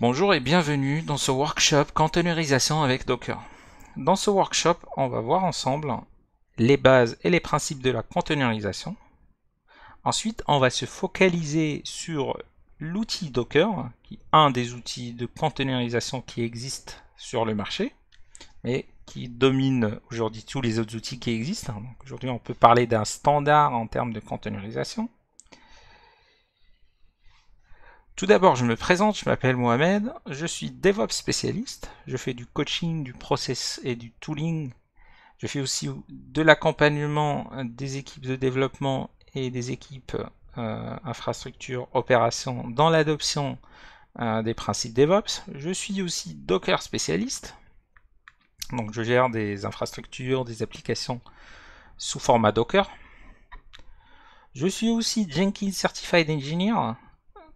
Bonjour et bienvenue dans ce workshop containerisation avec Docker. Dans ce workshop, on va voir ensemble les bases et les principes de la containerisation. Ensuite, on va se focaliser sur l'outil Docker, qui est un des outils de containerisation qui existe sur le marché, mais qui domine aujourd'hui tous les autres outils qui existent. Aujourd'hui, on peut parler d'un standard en termes de containerisation. Tout d'abord, je me présente, je m'appelle Mohamed, je suis DevOps spécialiste, je fais du coaching, du process et du tooling. Je fais aussi de l'accompagnement des équipes de développement et des équipes euh, infrastructure, opération dans l'adoption euh, des principes DevOps. Je suis aussi Docker spécialiste, donc je gère des infrastructures, des applications sous format Docker. Je suis aussi Jenkins Certified Engineer,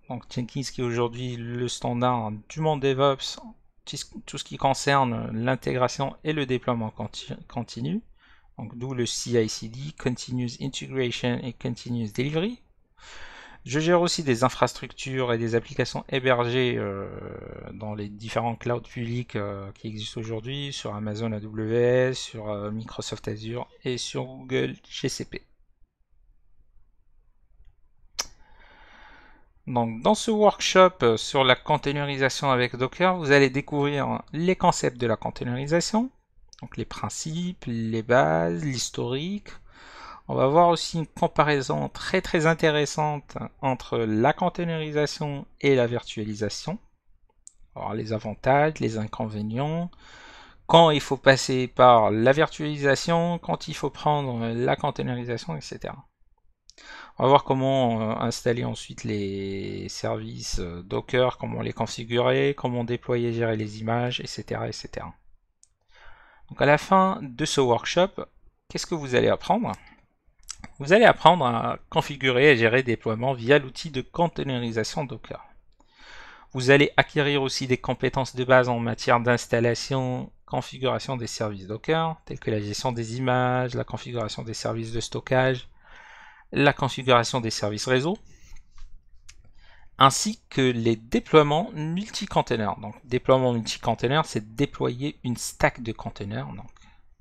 donc Jenkins qui est aujourd'hui le standard du monde DevOps, tout ce qui concerne l'intégration et le déploiement continu, donc d'où le CICD, cd Continuous Integration et Continuous Delivery. Je gère aussi des infrastructures et des applications hébergées euh, dans les différents clouds publics euh, qui existent aujourd'hui sur Amazon AWS, sur euh, Microsoft Azure et sur Google GCP. Donc, dans ce workshop euh, sur la containerisation avec Docker, vous allez découvrir euh, les concepts de la containerisation, donc les principes, les bases, l'historique. On va voir aussi une comparaison très très intéressante entre la containerisation et la virtualisation. les avantages, les inconvénients, quand il faut passer par la virtualisation, quand il faut prendre la containerisation, etc. On va voir comment euh, installer ensuite les services euh, Docker, comment les configurer, comment déployer, et gérer les images, etc. etc. Donc à la fin de ce workshop, qu'est-ce que vous allez apprendre Vous allez apprendre à configurer et gérer des déploiements via l'outil de containerisation Docker. Vous allez acquérir aussi des compétences de base en matière d'installation, configuration des services Docker, telles que la gestion des images, la configuration des services de stockage, la configuration des services réseau, ainsi que les déploiements multi Donc, déploiement multi c'est déployer une stack de containers, donc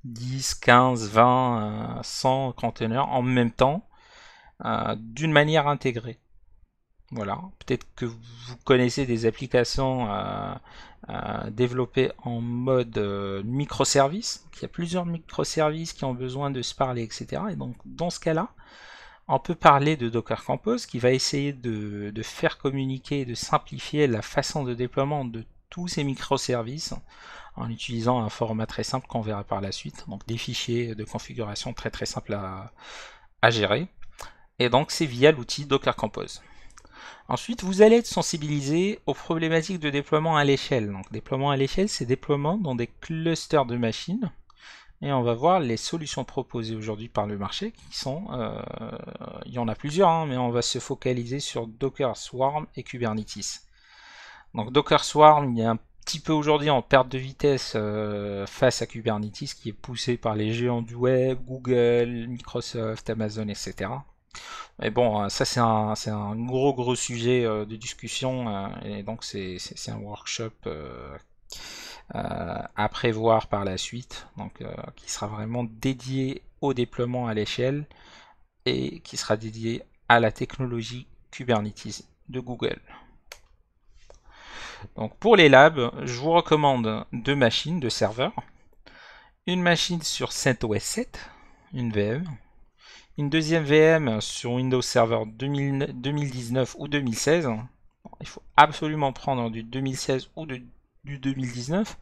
10, 15, 20, 100 containers en même temps, euh, d'une manière intégrée. Voilà, peut-être que vous connaissez des applications euh, euh, développées en mode microservice. Il y a plusieurs microservices qui ont besoin de se parler, etc. Et donc, dans ce cas-là, on peut parler de Docker Compose qui va essayer de, faire communiquer et de simplifier la façon de déploiement de tous ces microservices en utilisant un format très simple qu'on verra par la suite, donc des fichiers de configuration très très simples à, à gérer. Et donc c'est via l'outil Docker Compose. Ensuite, vous allez être sensibilisé aux problématiques de déploiement à l'échelle. Donc déploiement à l'échelle, c'est déploiement dans des clusters de machines et on va voir les solutions proposées aujourd'hui par le marché qui sont, euh, il y en a plusieurs, hein, mais on va se focaliser sur Docker Swarm et Kubernetes. Donc Docker Swarm, il y un petit peu aujourd'hui en perte de vitesse euh, face à Kubernetes qui est poussé par les géants du web, Google, Microsoft, Amazon, etc. Mais bon, euh, ça c'est un, un, gros gros sujet de discussion et donc c'est un workshop euh, à prévoir par la suite, donc euh, qui sera vraiment dédié au déploiement à l'échelle et qui sera dédié à la technologie Kubernetes de Google. Donc pour les labs, je vous recommande deux machines, deux serveurs. Une machine sur CentOS 7, une VM. Une deuxième VM sur Windows Server 2019 ou 2016. Il faut absolument prendre du 2016 ou de 2019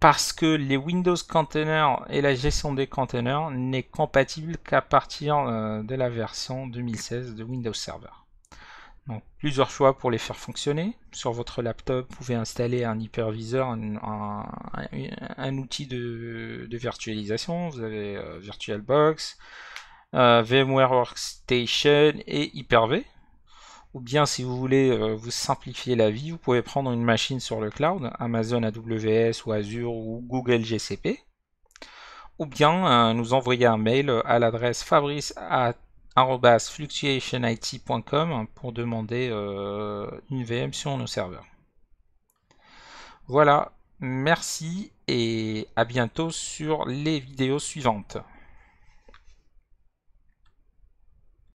parce que les Windows Containers et la gestion des containers n'est compatible qu'à partir euh, de la version 2016 de Windows Server. Donc, plusieurs choix pour les faire fonctionner. Sur votre laptop, vous pouvez installer un hyperviseur, un, outil de, virtualisation. Vous avez euh, VirtualBox, euh, VMware Workstation et Hyper-V ou bien si vous voulez euh, vous simplifier la vie, vous pouvez prendre une machine sur le cloud, Amazon AWS ou Azure ou Google GCP, ou bien euh, nous envoyer un mail à l'adresse fabrice@fluctuationit.com pour demander euh, une VM sur nos serveurs. Voilà, merci et à bientôt sur les vidéos suivantes.